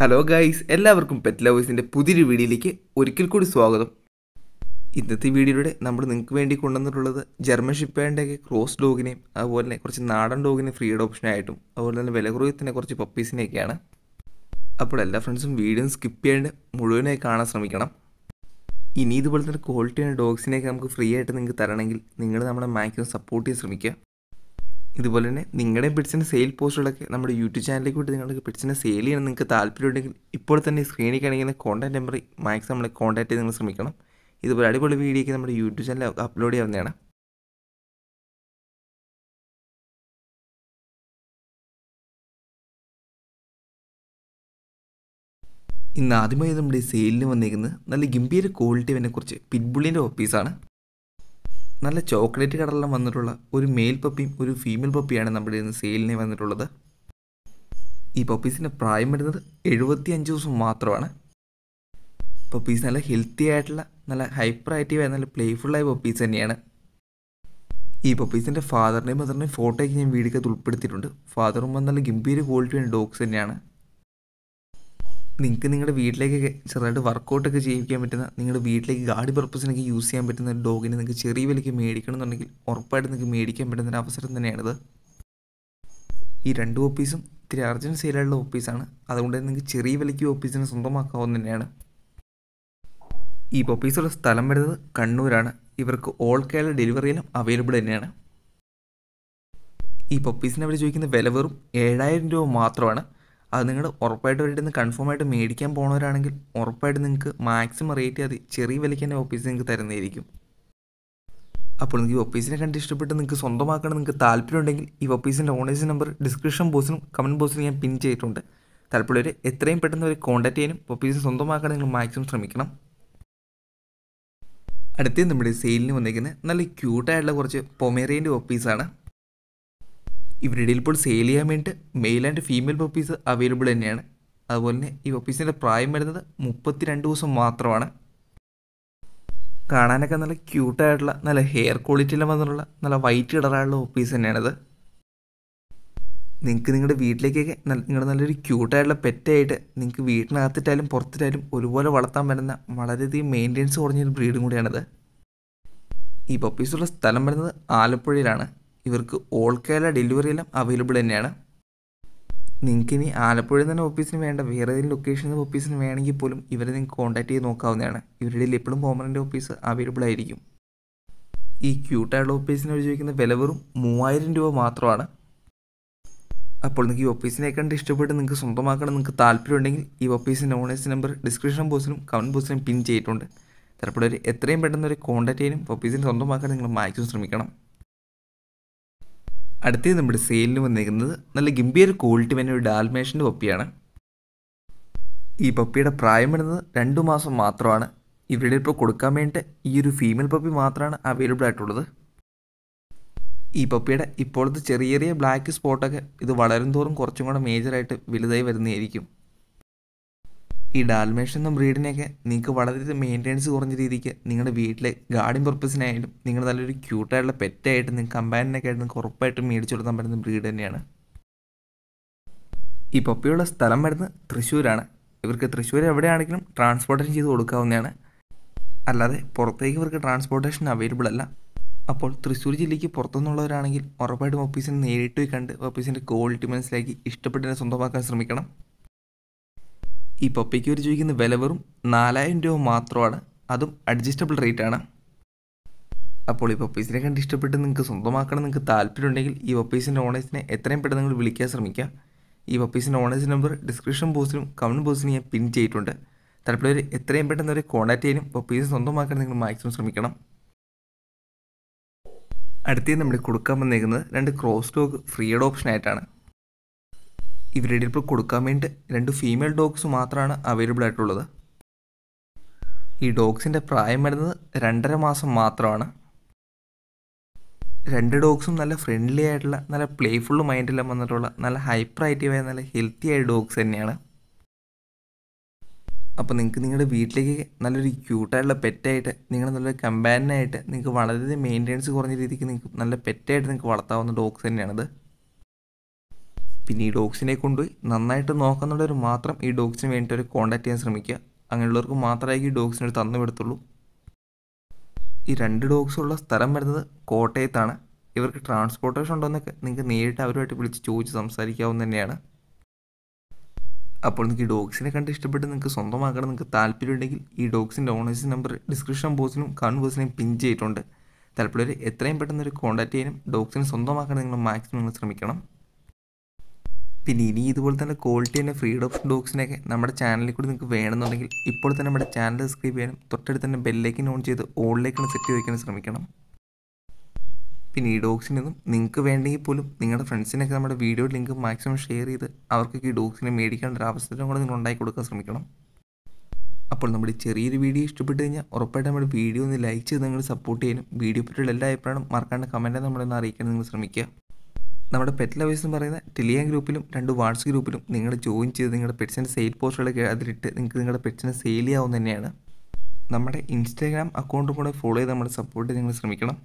hello guys എല്ലാവർക്കും pet ലവേഴ്സിൻ്റെ പുതിയൊരു വീഡിയോയിലേക്ക് ഒരിക്കൽ കൂടി സ്വാഗതം ഇന്നത്തെ വീഡിയോയിലൂടെ നമ്മൾ നിങ്ങൾക്ക് വേണ്ടി കൊണ്ടുവന്നിട്ടുള്ളത് ജർമ്മൻ ഷിപ്പേൻ്റെയൊക്കെ ക്രോസ് ഡോഗിനെയും അതുപോലെ തന്നെ കുറച്ച് നാടൻ ഡോഗിനെ ഫ്രീ അഡോപ്ഷനായിട്ടും അതുപോലെ തന്നെ വിലകുറയത്തിൻ്റെ കുറച്ച് പപ്പീസിനെയൊക്കെയാണ് അപ്പോൾ എല്ലാ ഫ്രണ്ട്സും വീഡിയോ സ്കിപ്പ് ചെയ്യേണ്ട മുഴുവനായി കാണാൻ ശ്രമിക്കണം ഇനി ഇതുപോലെ തന്നെ ആയ ഡോഗ്സിനെയൊക്കെ നമുക്ക് ഫ്രീ ആയിട്ട് നിങ്ങൾക്ക് തരണമെങ്കിൽ നിങ്ങൾ നമ്മളെ മാക്സിമം സപ്പോർട്ട് ചെയ്യാൻ ശ്രമിക്കുക ഇതുപോലെ തന്നെ നിങ്ങളുടെ പിടിച്ചിൻ്റെ സെയിൽ പോസ്റ്റുകളൊക്കെ നമ്മുടെ യൂട്യൂബ് ചാനലിലേക്ക് വിട്ട് നിങ്ങൾക്ക് പിടിച്ചിൻ്റെ സെയിൽ ചെയ്യാൻ നിങ്ങൾക്ക് ഉണ്ടെങ്കിൽ ഇപ്പോൾ തന്നെ സ്ക്രീനിൽ കാണിക്കുന്ന കോൺടാക്ട് നമ്പർ മാക്സിമം നമ്മളെ കോൺടാക്ട് ചെയ്ത് നിങ്ങൾ ശ്രമിക്കണം ഇതുപോലെ അടിപൊളി വീഡിയോ നമ്മുടെ യൂട്യൂബ് ചാനൽ അപ്ലോഡ് ചെയ്യാവുന്നതാണ് നമ്മുടെ സെയിലിന് നല്ല ഗംഭീര നല്ല ചോക്ലേറ്റ് കളറിലും വന്നിട്ടുള്ള ഒരു മെയിൽ പപ്പിയും ഒരു ഫീമെയിൽ പപ്പിയാണ് നമ്മുടെ ഇന്ന് സെയിലിന് വന്നിട്ടുള്ളത് ഈ പപ്പീസിൻ്റെ പ്രായം വരുന്നത് എഴുപത്തി അഞ്ച് ദിവസം മാത്രമാണ് പപ്പീസ് നല്ല ഹെൽത്തി ആയിട്ടുള്ള നല്ല ഹൈപ്പർ ആക്റ്റീവ് ആയ നല്ല പ്ലേഫുള്ളായ പപ്പീസ് തന്നെയാണ് ഈ പപ്പീസിൻ്റെ ഫാദറിനെയും മദറിനെയും ഫോട്ടോയ്ക്ക് ഞാൻ വീഡിയോക്കകത്ത് ഉൾപ്പെടുത്തിയിട്ടുണ്ട് ഫാദറും നല്ല ഗംഭീര ക്വാളിറ്റിയാണ് ഡോഗ്സ് തന്നെയാണ് നിങ്ങൾക്ക് നിങ്ങളുടെ വീട്ടിലേക്ക് ചെറുതായിട്ട് വർക്കൗട്ടൊക്കെ ചെയ്യിക്കാൻ പറ്റുന്ന നിങ്ങളുടെ വീട്ടിലേക്ക് ഗാഡി പർപ്പസിനൊക്കെ യൂസ് ചെയ്യാൻ പറ്റുന്ന ഡോഗിനെ നിങ്ങൾക്ക് ചെറിയ വിലയ്ക്ക് മേടിക്കണം എന്നുണ്ടെങ്കിൽ ഉറപ്പായിട്ട് നിങ്ങൾക്ക് മേടിക്കാൻ പറ്റുന്ന ഒരു അവസരം തന്നെയാണിത് ഈ രണ്ട് ഓപ്പീസും ഇത്തിരി അർജൻറ്റ് സെയിലുള്ള ഓപ്പീസാണ് അതുകൊണ്ട് തന്നെ നിങ്ങൾക്ക് ചെറിയ വിലയ്ക്ക് ഓപ്പീസിനെ സ്വന്തമാക്കാവുന്ന തന്നെയാണ് ഈ പപ്പീസുള്ള സ്ഥലം വരുന്നത് കണ്ണൂരാണ് ഇവർക്ക് ഓൾ കേരള ഡെലിവറിയിലും അവൈലബിൾ തന്നെയാണ് ഈ പപ്പീസിനെ അവർ ചോദിക്കുന്ന വില വെറും ഏഴായിരം രൂപ മാത്രമാണ് അത് നിങ്ങൾ ഉറപ്പായിട്ട് അവരുടെ കൺഫേം ആയിട്ട് മേടിക്കാൻ പോകുന്നവരാണെങ്കിൽ ഉറപ്പായിട്ട് നിങ്ങൾക്ക് മാക്സിമം റേറ്റ് അത് ചെറിയ വിലയ്ക്ക് തന്നെ ഓഫീസ് നിങ്ങൾക്ക് തരുന്നതായിരിക്കും അപ്പോൾ നിങ്ങൾക്ക് ഈ ഒപ്പീസിനെ കണ്ട് ഇഷ്ടപ്പെട്ട് നിങ്ങൾക്ക് സ്വന്തമാക്കണം നിങ്ങൾക്ക് താല്പര്യമുണ്ടെങ്കിൽ ഈ ഒപ്പീസിൻ്റെ ഓണേഴ്സ് നമ്പർ ഡിസ്ക്രിപ്ഷൻ ബോക്സിനും കമൻറ്റ് ബോക്സിലും ഞാൻ പിൻ ചെയ്തിട്ടുണ്ട് താല്പര്യമുള്ളവർ എത്രയും പെട്ടെന്ന് ഒരു കോൺടാക്ട് ചെയ്യാനും ഒപ്പീസ് സ്വന്തമാക്കാൻ നിങ്ങൾ മാക്സിമം ശ്രമിക്കണം അടുത്തത് നമ്മുടെ സെയിലിന് വന്നിരിക്കുന്നത് നല്ല ക്യൂട്ടായിട്ടുള്ള കുറച്ച് പൊമേറിയൻ്റെ ഒപ്പീസാണ് ഇവരുടെ ഇപ്പോൾ സെയിൽ ചെയ്യാൻ വേണ്ടിയിട്ട് male and female puppies available തന്നെയാണ് അതുപോലെ തന്നെ ഈ പപ്പീസിൻ്റെ പ്രായം വരുന്നത് മുപ്പത്തി രണ്ട് ദിവസം മാത്രമാണ് കാണാനൊക്കെ നല്ല ക്യൂട്ടായിട്ടുള്ള നല്ല ഹെയർ ക്വാളിറ്റിയിലും വന്നിട്ടുള്ള നല്ല വൈറ്റ് കളറായുള്ള പപ്പീസ് തന്നെയാണിത് നിങ്ങൾക്ക് നിങ്ങളുടെ വീട്ടിലേക്കൊക്കെ നല്ല നിങ്ങളുടെ നല്ലൊരു ക്യൂട്ടായിട്ടുള്ള പെറ്റായിട്ട് നിങ്ങൾക്ക് വീട്ടിനകത്തിട്ടായാലും പുറത്തിട്ടായാലും ഒരുപോലെ വളർത്താൻ വരുന്ന വളരെയധികം മെയിൻ്റെനൻസ് കുറഞ്ഞൊരു ബ്രീഡും കൂടിയാണിത് ഈ പപ്പീസുള്ള സ്ഥലം വരുന്നത് ആലപ്പുഴയിലാണ് ഇവർക്ക് ഓൾ കേരള ഡെലിവറി എല്ലാം അവൈലബിൾ തന്നെയാണ് നിങ്ങൾക്ക് ഇനി ആലപ്പുഴയിൽ തന്നെ ഓഫീസിന് വേണ്ട വേറെ ഏതെങ്കിലും ലൊക്കേഷനിൽ ഓഫീസിന് വേണമെങ്കിൽ പോലും ഇവരെ നിങ്ങൾക്ക് കോൺടാക്ട് ചെയ്ത് നോക്കാവുന്നതാണ് ഇവരുടെ എപ്പോഴും പെർമനൻ്റ് ഓഫീസ് അവൈലബിൾ ആയിരിക്കും ഈ ക്യൂട്ടായിട്ടുള്ള ഓഫീസിന് വഴി ചോദിക്കുന്ന വില വെറും മൂവായിരം രൂപ മാത്രമാണ് അപ്പോൾ നിങ്ങൾക്ക് ഈ ഓഫീസിനെ കണ്ട് ഇഷ്ടപ്പെട്ട് നിങ്ങൾക്ക് സ്വന്തമാക്കണം നിങ്ങൾക്ക് താല്പര്യമുണ്ടെങ്കിൽ ഈ ഓഫീസിൻ്റെ ഓണേഴ്സ് നമ്പർ ഡിസ്ക്രിപ്ഷൻ ബോക്സിലും കമൻറ്റ് ബോക്സിലും പിൻ ചെയ്തിട്ടുണ്ട് ഒരു എത്രയും പെട്ടെന്ന് ഒരു കോൺടാക്ട് ചെയ്യാനും ഓഫീസിനെ സ്വന്തമാക്കാൻ നിങ്ങൾ മാക്സിമം ശ്രമിക്കണം അടുത്തത് നമ്മുടെ സെയിലിന് വന്നിരിക്കുന്നത് നല്ല ഗംഭീര ക്വാളിറ്റി തന്നെ ഒരു ഡാൽമേഷൻ്റെ പപ്പിയാണ് ഈ പപ്പിയുടെ പ്രായം വരുന്നത് രണ്ടു മാസം മാത്രമാണ് ഇവരുടെ ഇപ്പോൾ കൊടുക്കാൻ വേണ്ടിയിട്ട് ഈ ഒരു ഫീമെയിൽ പപ്പി മാത്രമാണ് അവൈലബിൾ ആയിട്ടുള്ളത് ഈ പപ്പിയുടെ ഇപ്പോഴത്തെ ചെറിയ ചെറിയ ബ്ലാക്ക് സ്പോട്ടൊക്കെ ഇത് വളരും തോറും കുറച്ചും കൂടെ മേജറായിട്ട് വലുതായി വരുന്നതായിരിക്കും ഈ ഡാൽമേഷൻ എന്ന ബ്രീഡിനെയൊക്കെ നിങ്ങൾക്ക് വളരെ മെയിൻറ്റനൻസ് കുറഞ്ഞ രീതിക്ക് നിങ്ങളുടെ വീട്ടിലെ ഗാർഡിൻ പർപ്പസിനായാലും നിങ്ങൾ നല്ലൊരു ക്യൂട്ടായിട്ടുള്ള പെറ്റായിട്ട് നിങ്ങൾക്ക് കമ്പാനിനൊക്കെ ആയിട്ട് നിങ്ങൾക്ക് ഉറപ്പായിട്ടും മേടിച്ചു കൊടുക്കാൻ പറ്റുന്ന ബ്രീഡ് തന്നെയാണ് ഈ പപ്പിയുള്ള സ്ഥലം വരുന്നത് തൃശ്ശൂരാണ് ഇവർക്ക് തൃശ്ശൂർ എവിടെയാണെങ്കിലും ട്രാൻസ്പോർട്ടേഷൻ ചെയ്ത് കൊടുക്കാവുന്നതാണ് അല്ലാതെ പുറത്തേക്ക് ഇവർക്ക് ട്രാൻസ്പോർട്ടേഷൻ അവൈലബിൾ അല്ല അപ്പോൾ തൃശ്ശൂർ ജില്ലയ്ക്ക് പുറത്തുനിന്നുള്ളവരാണെങ്കിൽ ഉറപ്പായിട്ടും ഓഫീസിനെ നേരിട്ട് കണ്ട് ഓഫീസിൻ്റെ ക്വാളിറ്റി മനസ്സിലാക്കി ഇഷ്ടപ്പെട്ടതിനെ സ്വന്തമാക്കാൻ ശ്രമിക്കണം ഈ പപ്പയ്ക്ക് ഒരു ചോദിക്കുന്ന വില വെറും നാലായിരം രൂപ മാത്രമാണ് അതും അഡ്ജസ്റ്റബിൾ റേറ്റാണ് അപ്പോൾ ഈ പപ്പീസിനെ കണ്ട് ഇഷ്ടപ്പെട്ട് നിങ്ങൾക്ക് സ്വന്തമാക്കണം നിങ്ങൾക്ക് ഉണ്ടെങ്കിൽ ഈ പപ്പീസിൻ്റെ ഓണേഴ്സിനെ എത്രയും പെട്ടെന്ന് നിങ്ങൾ വിളിക്കാൻ ശ്രമിക്കുക ഈ പപ്പീസിൻ്റെ ഓണേഴ്സ് നമ്പർ ഡിസ്ക്രിപ്ഷൻ ബോക്സിലും കമൻറ്റ് ബോക്സിലും ഞാൻ പിൻ ചെയ്തിട്ടുണ്ട് താല്പര്യവർ എത്രയും പെട്ടെന്ന് അവരെ കോൺടാക്റ്റ് ചെയ്യാനും പപ്പീസ് സ്വന്തമാക്കാൻ നിങ്ങൾ മാക്സിമം ശ്രമിക്കണം അടുത്തത് നമ്മൾ കൊടുക്കാൻ വന്നേക്കുന്നത് രണ്ട് ക്രോസ് ടോക്ക് ഫ്രീ ഓപ്ഷൻ ആയിട്ടാണ് ഇവരുടെ ഇപ്പോൾ കൊടുക്കാൻ വേണ്ടി രണ്ട് ഫീമെയിൽ ഡോഗ്സ് മാത്രമാണ് അവൈലബിൾ ആയിട്ടുള്ളത് ഈ ഡോഗ്സിൻ്റെ പ്രായം വരുന്നത് രണ്ടര മാസം മാത്രമാണ് രണ്ട് ഡോഗ്സും നല്ല ഫ്രണ്ട്ലി ആയിട്ടുള്ള നല്ല പ്ലേഫുൾ മൈൻഡെല്ലാം വന്നിട്ടുള്ള നല്ല ഹൈപ്പർ ആക്റ്റീവായ നല്ല ഹെൽത്തി ആയ ഡോഗ്സ് തന്നെയാണ് അപ്പോൾ നിങ്ങൾക്ക് നിങ്ങളുടെ വീട്ടിലേക്ക് നല്ലൊരു ക്യൂട്ടായിട്ടുള്ള പെറ്റായിട്ട് നിങ്ങൾ നല്ലൊരു കമ്പാനായിട്ട് നിങ്ങൾക്ക് വളരെയധികം മെയിൻ്റെനൻസ് കുറഞ്ഞ രീതിക്ക് നിങ്ങൾക്ക് നല്ല പെറ്റായിട്ട് നിങ്ങൾക്ക് വളർത്താവുന്ന ഡോഗ്സ് തന്നെയാണിത് പിന്നെ ഈ ഡോഗ്സിനെ കൊണ്ട് നന്നായിട്ട് നോക്കുന്നവർ മാത്രം ഈ ഡോഗ്സിന് വേണ്ടിയിട്ട് കോൺടാക്ട് ചെയ്യാൻ ശ്രമിക്കുക അങ്ങനെയുള്ളവർക്ക് മാത്രമേ ഈ ഡോഗ്സിനോട് തന്നു വിടത്തുള്ളൂ ഈ രണ്ട് ഡോഗ്സുള്ള സ്ഥലം വരുന്നത് കോട്ടയത്താണ് ഇവർക്ക് ട്രാൻസ്പോർട്ടേഷൻ ഉണ്ടോയെന്നൊക്കെ നിങ്ങൾക്ക് നേരിട്ട് അവരുമായിട്ട് വിളിച്ച് ചോദിച്ച് സംസാരിക്കാവുന്ന തന്നെയാണ് അപ്പോൾ നിങ്ങൾക്ക് ഈ ഡോഗ്സിനെ കണ്ട് ഇഷ്ടപ്പെട്ട് നിങ്ങൾക്ക് സ്വന്തമാക്കണം നിങ്ങൾക്ക് താല്പര്യമുണ്ടെങ്കിൽ ഈ ഡോഗ്സിൻ്റെ ഓണേഴ്സ് നമ്പർ ഡിസ്ക്രിപ്ഷൻ ബോക്സിലും കൺവേഴ്സിലും പിൻ ചെയ്തിട്ടുണ്ട് താല്പര്യമുള്ളവർ എത്രയും പെട്ടെന്ന് ഒരു കോൺടാക്ട് ചെയ്യാനും ഡോഗ്സിനെ സ്വന്തമാക്കാൻ നിങ്ങൾ മാക്സിമം നിങ്ങൾ ശ്രമിക്കണം പിന്നെ ഇനി ഇതുപോലെ തന്നെ ക്വാളിറ്റി തന്നെ ഫ്രീഡ് ഓഫ് ഡോഗ്സിനൊക്കെ നമ്മുടെ ചാനലിൽ കൂടി നിങ്ങൾക്ക് വേണമെന്നുണ്ടെങ്കിൽ ഇപ്പോൾ തന്നെ നമ്മുടെ ചാനൽ സബ്സ്ക്രൈബ് ചെയ്യണം തൊട്ടടുത്ത് തന്നെ ബെല്ലേക്ക് ഓൺ ചെയ്ത് ഓൺലൈക്കിന് സെറ്റ് ചെയ്ത് ശ്രമിക്കണം പിന്നെ ഈ ഡോഗ്സിനൊന്നും നിങ്ങൾക്ക് വേണ്ടെങ്കിൽ പോലും നിങ്ങളുടെ ഫ്രണ്ട്സിനൊക്കെ നമ്മുടെ വീഡിയോ ലിങ്ക് മാക്സിമം ഷെയർ ചെയ്ത് അവർക്കൊക്കെ ഈ ഡോഗ്സിനെ മേടിക്കേണ്ട ഒരു അവസരം കൂടെ നിങ്ങൾ ഉണ്ടാക്കി കൊടുക്കാൻ ശ്രമിക്കണം അപ്പോൾ നമ്മുടെ ചെറിയൊരു വീഡിയോ ഇഷ്ടപ്പെട്ട് കഴിഞ്ഞാൽ ഉറപ്പായിട്ട് നമ്മുടെ വീഡിയോ ഒന്ന് ലൈക്ക് ചെയ്ത് നിങ്ങൾ സപ്പോർട്ട് ചെയ്യാനും വീഡിയോ പറ്റിയുള്ള എല്ലാ അഭിപ്രായവും മറക്കാണ്ട് കമൻറ്റായി നമ്മളൊന്ന് അറിയിക്കാൻ നിങ്ങൾ ശ്രമിക്കുക നമ്മുടെ പെറ്റ് ലവേഴ്സ് എന്ന് പറയുന്ന ടെലിഗ്രാം ഗ്രൂപ്പിലും രണ്ട് വാട്സ് ഗ്രൂപ്പിലും നിങ്ങൾ ജോയിൻ ചെയ്ത് നിങ്ങളുടെ പെറ്റ്സിൻ്റെ സെയിൽ പോസ്റ്റുകളൊക്കെ അതിലിട്ട് നിങ്ങൾക്ക് നിങ്ങളുടെ പെറ്റ്സിനെ സെയിൽ ചെയ്യാവുന്ന തന്നെയാണ് നമ്മുടെ ഇൻസ്റ്റാഗ്രാം അക്കൗണ്ടും കൂടെ ഫോളോ ചെയ്ത് നമ്മുടെ സപ്പോർട്ട് നിങ്ങൾ ശ്രമിക്കണം